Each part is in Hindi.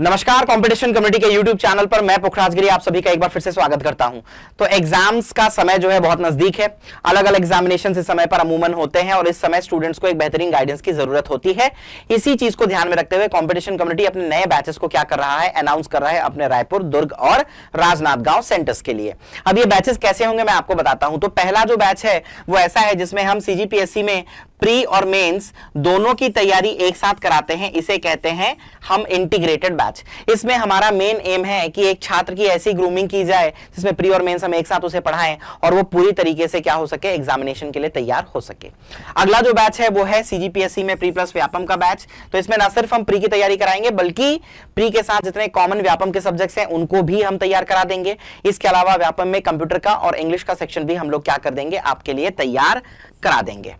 नमस्कार कंपटीशन कम्युनिटी के यूट्यूब चैनल पर मैं पुखराज गिरी आप सभी का एक बार फिर से स्वागत करता हूं तो एग्जाम्स का समय जो है बहुत नजदीक है अलग अलग एग्जामिनेशन इस समय पर अमूमन होते हैं और इस समय स्टूडेंट्स को एक बेहतरीन गाइडेंस की जरूरत होती है इसी चीज को ध्यान में रखते हुए कॉम्पिटिशन कम्युनिटी अपने नए बैचेस को क्या कर रहा है अनाउंस कर रहा है अपने रायपुर दुर्ग और राजनाथगांव सेंटर्स के लिए अब ये बैचेस कैसे होंगे मैं आपको बताता हूँ तो पहला जो बैच है वो ऐसा है जिसमें हम सीजीपीएससी में प्री और मेंस दोनों की तैयारी एक साथ कराते हैं इसे कहते हैं हम इंटीग्रेटेड बैच इसमें हमारा मेन एम है कि एक छात्र की ऐसी ग्रूमिंग की जाए जिसमें प्री और मेंस हम एक साथ उसे पढ़ाएं और वो पूरी तरीके से क्या हो सके एग्जामिनेशन के लिए तैयार हो सके अगला जो बैच है वो है सीजीपीएससी में प्री प्लस व्यापम का बैच तो इसमें ना सिर्फ हम प्री की तैयारी कराएंगे बल्कि प्री के साथ जितने कॉमन व्यापम के सब्जेक्ट्स हैं उनको भी हम तैयार करा देंगे इसके अलावा व्यापम में कंप्यूटर का और इंग्लिश का सेक्शन भी हम लोग क्या कर देंगे आपके लिए तैयार करा देंगे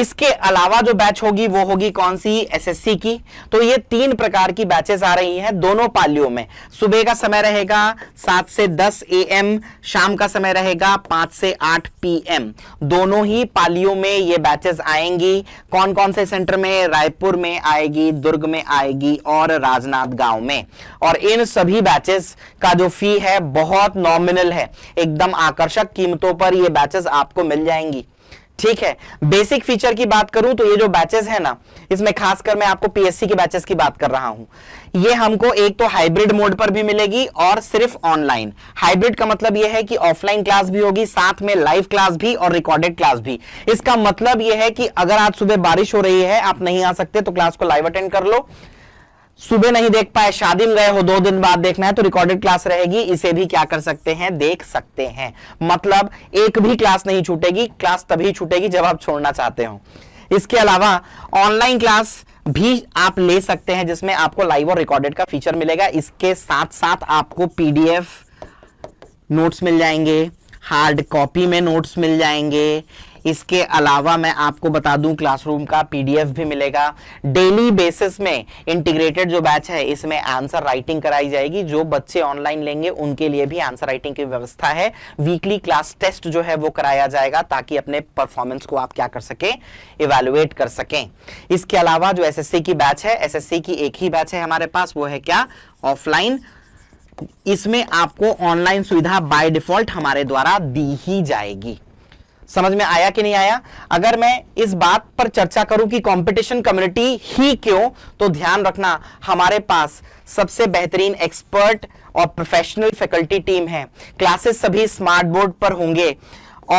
इसके अलावा जो बैच होगी वो होगी कौन सी एसएससी की तो ये तीन प्रकार की बैचेस आ रही हैं दोनों पालियों में सुबह का समय रहेगा सात से दस एम शाम का समय रहेगा पांच से आठ पीएम दोनों ही पालियों में ये बैचेस आएंगी कौन कौन से सेंटर में रायपुर में आएगी दुर्ग में आएगी और राजनाथ गांव में और इन सभी बैचेस का जो फी है बहुत नॉमिनल है एकदम आकर्षक कीमतों पर यह बैचेस आपको मिल जाएंगी ठीक है बेसिक फीचर की बात करूं तो ये जो बैचेस है ना इसमें खासकर मैं आपको पीएससी के बैचेस की बात कर रहा हूं ये हमको एक तो हाइब्रिड मोड पर भी मिलेगी और सिर्फ ऑनलाइन हाइब्रिड का मतलब ये है कि ऑफलाइन क्लास भी होगी साथ में लाइव क्लास भी और रिकॉर्डेड क्लास भी इसका मतलब यह है कि अगर आज सुबह बारिश हो रही है आप नहीं आ सकते तो क्लास को लाइव अटेंड कर लो सुबह नहीं देख पाए शादी में गए हो दो दिन बाद देखना है तो रिकॉर्डेड क्लास रहेगी इसे भी क्या कर सकते हैं देख सकते हैं मतलब एक भी क्लास नहीं छूटेगी क्लास तभी छूटेगी जब आप छोड़ना चाहते हो इसके अलावा ऑनलाइन क्लास भी आप ले सकते हैं जिसमें आपको लाइव और रिकॉर्डेड का फीचर मिलेगा इसके साथ साथ आपको पीडीएफ नोट्स मिल जाएंगे हार्ड कॉपी में नोट्स मिल जाएंगे इसके अलावा मैं आपको बता दूं क्लासरूम का पीडीएफ भी मिलेगा डेली बेसिस में इंटीग्रेटेड जो बैच है इसमें आंसर राइटिंग कराई जाएगी जो बच्चे ऑनलाइन लेंगे उनके लिए भी आंसर राइटिंग की व्यवस्था है वीकली क्लास टेस्ट जो है वो कराया जाएगा ताकि अपने परफॉर्मेंस को आप क्या कर सकें इवेलुएट कर सकें इसके अलावा जो एस की बैच है एस की एक ही बैच है हमारे पास वो है क्या ऑफलाइन इसमें आपको ऑनलाइन सुविधा बाय डिफॉल्ट हमारे द्वारा दी ही जाएगी समझ में आया कि नहीं आया अगर मैं इस बात पर चर्चा करूं कि कंपटीशन कम्युनिटी ही क्यों तो ध्यान रखना हमारे पास सबसे बेहतरीन एक्सपर्ट और प्रोफेशनल फैकल्टी टीम है क्लासेस सभी स्मार्ट बोर्ड पर होंगे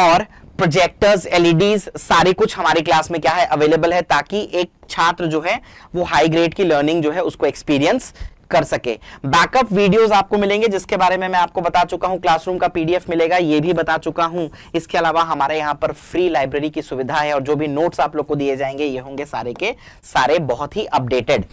और प्रोजेक्टर्स एलईडीज e सारे कुछ हमारी क्लास में क्या है अवेलेबल है ताकि एक छात्र जो है वो हाई ग्रेड की लर्निंग जो है उसको एक्सपीरियंस कर सके बैकअप वीडियोस आपको मिलेंगे जिसके बारे में मैं आपको बता चुका हूं क्लासरूम का पीडीएफ मिलेगा ये भी बता चुका हूं इसके अलावा हमारे यहां पर फ्री लाइब्रेरी की सुविधा है और जो भी नोट्स आप लोग को दिए जाएंगे ये होंगे सारे के सारे बहुत ही अपडेटेड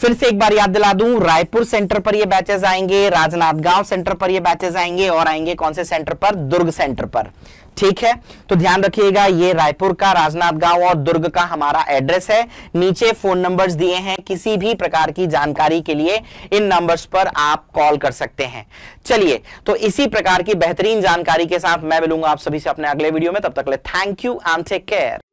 फिर से एक बार याद दिला दूं रायपुर सेंटर पर ये बैचेस आएंगे राजनांदगांव सेंटर पर ये बैचेस आएंगे और आएंगे कौन से सेंटर पर दुर्ग सेंटर पर ठीक है तो ध्यान रखिएगा ये रायपुर का राजनाथ गांव और दुर्ग का हमारा एड्रेस है नीचे फोन नंबर्स दिए हैं किसी भी प्रकार की जानकारी के लिए इन नंबर्स पर आप कॉल कर सकते हैं चलिए तो इसी प्रकार की बेहतरीन जानकारी के साथ मैं मिलूंगा आप सभी से अपने अगले वीडियो में तब तक ले thank you and take care